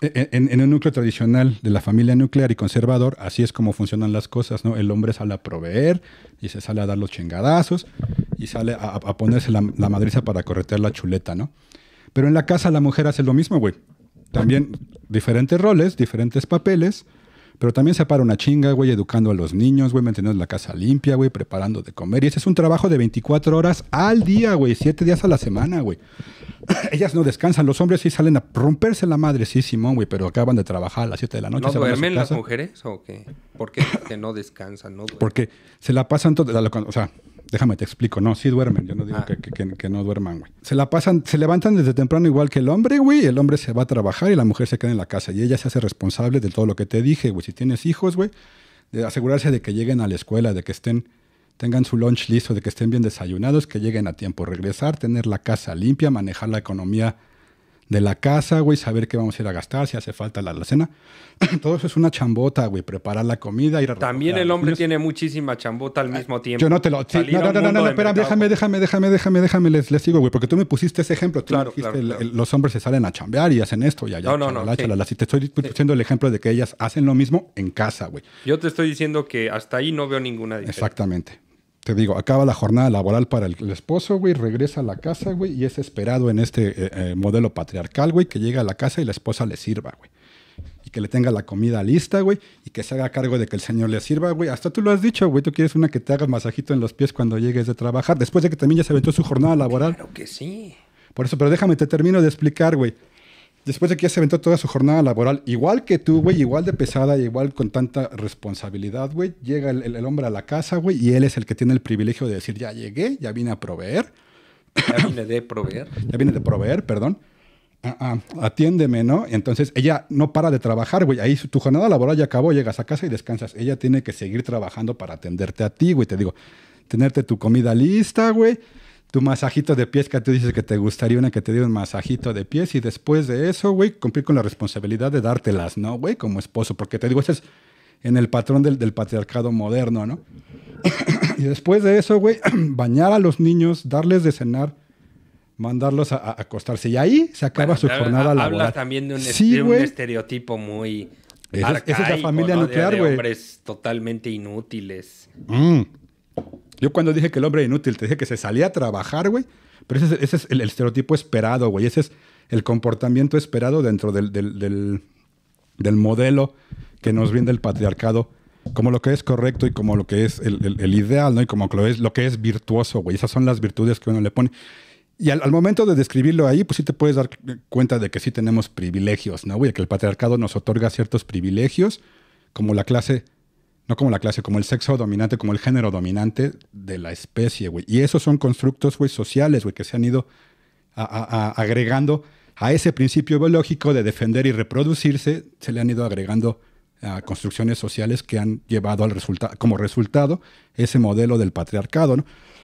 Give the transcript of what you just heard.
en, en, un núcleo tradicional de la familia nuclear y conservador, así es como funcionan las cosas, ¿no? El hombre sale a proveer y se sale a dar los chingadazos y sale a, ponerse la, la, madriza para corretear la chuleta, ¿no? Pero en la casa la mujer hace lo mismo, güey. También diferentes roles, diferentes papeles, pero también se para una chinga, güey, educando a los niños, güey, manteniendo la casa limpia, güey, preparando de comer. Y ese es un trabajo de 24 horas al día, güey, 7 días a la semana, güey. ellas no descansan, los hombres sí salen a romperse la madre, sí, Simón, güey, pero acaban de trabajar a las 7 de la noche. ¿No duermen las mujeres o qué? ¿Por qué que no descansan? No Porque se la pasan todo, o sea, déjame te explico, no, sí duermen, yo no digo ah. que, que, no duerman, güey. Se la pasan, se levantan desde temprano igual que el hombre, güey, el hombre se va a trabajar y la mujer se queda en la casa y ella se hace responsable de todo lo que te dije, güey, si tienes hijos, güey, de asegurarse de que lleguen a la escuela, de que estén tengan su lunch listo, de que estén bien desayunados, que lleguen a tiempo, regresar, tener la casa limpia, manejar la economía de la casa, güey, saber qué vamos a ir a gastar, si hace falta la, cena. Todo eso es una chambota, güey, preparar la comida, ir a También el hombre tiene muchísima chambota al ah, mismo tiempo. Yo no te lo... no, no, no, no, déjame, déjame, déjame, déjame, déjame, les, les digo, güey, porque tú me pusiste ese ejemplo. Tú claro, dijiste, claro, los hombres se salen a chambear y hacen esto y allá. No, no, no. te estoy diciendo el ejemplo de que ellas hacen lo mismo en casa, güey. Yo te estoy diciendo que hasta ahí no veo ninguna diferencia. Exactamente te digo, acaba la jornada laboral para el, esposo, güey, regresa a la casa, güey, y es esperado en este eh, eh, modelo patriarcal, güey, que llega a la casa y la esposa le sirva, güey. Y que le tenga la comida lista, güey, y que se haga cargo de que el señor le sirva, güey. Hasta tú lo has dicho, güey, tú quieres una que te haga masajito en los pies cuando llegues de trabajar, después de que también ya se aventó su jornada laboral. Claro que sí. Por eso, pero déjame, te termino de explicar, güey después de que ya se aventó toda su jornada laboral, igual que tú, güey, igual de pesada igual con tanta responsabilidad, güey, llega el, hombre a la casa, güey, y él es el que tiene el privilegio de decir, ya llegué, ya vine a proveer. Ya vine de proveer. ya vine de proveer, perdón. Ah, ah, atiéndeme, ¿no? Entonces ella no para de trabajar, güey. Ahí tu jornada laboral ya acabó, llegas a casa y descansas. Ella tiene que seguir trabajando para atenderte a ti, güey. Te digo, tenerte tu comida lista, güey tu masajito de pies, que tú dices que te gustaría una que te dé un masajito de pies y después de eso, güey, cumplir con la responsabilidad de dártelas, ¿no, güey? Como esposo, porque te digo, ese es en el patrón del, patriarcado moderno, ¿no? y después de eso, güey, bañar a los niños, darles de cenar, mandarlos a, acostarse. Y ahí se acaba su jornada laboral. también de un, estereotipo muy... Esa, esa es la familia nuclear, güey. hombres totalmente inútiles. Mm. Yo cuando dije que el hombre era inútil, te dije que se salía a trabajar, güey. Pero ese es, el, estereotipo esperado, güey. Ese es el comportamiento esperado dentro del, modelo que nos brinda el patriarcado como lo que es correcto y como lo que es el, ideal, ¿no? Y como lo, es, lo que es virtuoso, güey. Esas son las virtudes que uno le pone. Y al, momento de describirlo ahí, pues sí te puedes dar cuenta de que sí tenemos privilegios, ¿no, güey? Que el patriarcado nos otorga ciertos privilegios, como la clase no como la clase, como el sexo dominante, como el género dominante de la especie, güey. Y esos son constructos, güey, sociales, güey, que se han ido agregando a ese principio biológico de defender y reproducirse, se le han ido agregando ah, construcciones sociales que han llevado al como resultado ese modelo del patriarcado, ¿no?